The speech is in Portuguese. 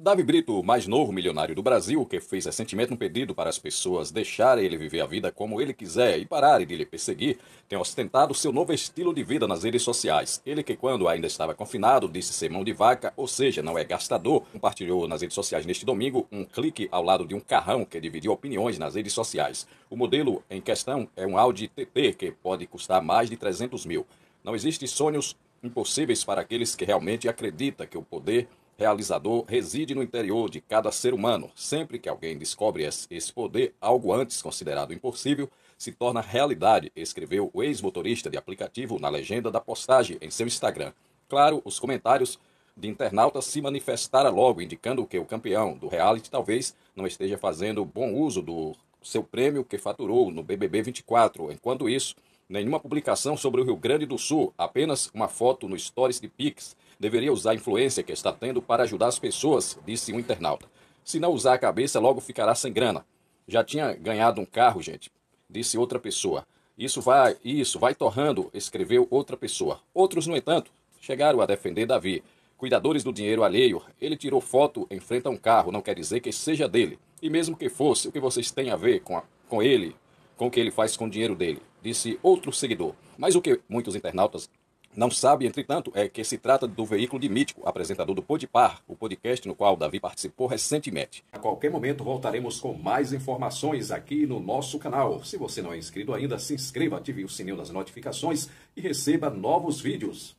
Davi Brito, o mais novo milionário do Brasil, que fez recentemente um pedido para as pessoas deixarem ele viver a vida como ele quiser e pararem de lhe perseguir, tem ostentado seu novo estilo de vida nas redes sociais. Ele que quando ainda estava confinado disse ser mão de vaca, ou seja, não é gastador, compartilhou nas redes sociais neste domingo um clique ao lado de um carrão que dividiu opiniões nas redes sociais. O modelo em questão é um Audi TT que pode custar mais de 300 mil. Não existem sonhos impossíveis para aqueles que realmente acreditam que o poder realizador reside no interior de cada ser humano. Sempre que alguém descobre esse poder, algo antes considerado impossível se torna realidade, escreveu o ex-motorista de aplicativo na legenda da postagem em seu Instagram. Claro, os comentários de internautas se manifestaram logo, indicando que o campeão do reality talvez não esteja fazendo bom uso do seu prêmio que faturou no BBB 24. Enquanto isso, Nenhuma publicação sobre o Rio Grande do Sul, apenas uma foto no Stories de Pix. Deveria usar a influência que está tendo para ajudar as pessoas, disse um internauta. Se não usar a cabeça, logo ficará sem grana. Já tinha ganhado um carro, gente, disse outra pessoa. Isso vai, isso vai torrando, escreveu outra pessoa. Outros, no entanto, chegaram a defender Davi. Cuidadores do dinheiro alheio, ele tirou foto em frente a um carro, não quer dizer que seja dele. E mesmo que fosse, o que vocês têm a ver com, a, com ele, com o que ele faz com o dinheiro dele? disse outro seguidor. Mas o que muitos internautas não sabem entretanto, é que se trata do veículo de Mítico, apresentador do Podpar, o podcast no qual Davi participou recentemente. A qualquer momento voltaremos com mais informações aqui no nosso canal. Se você não é inscrito ainda, se inscreva, ative o sininho das notificações e receba novos vídeos.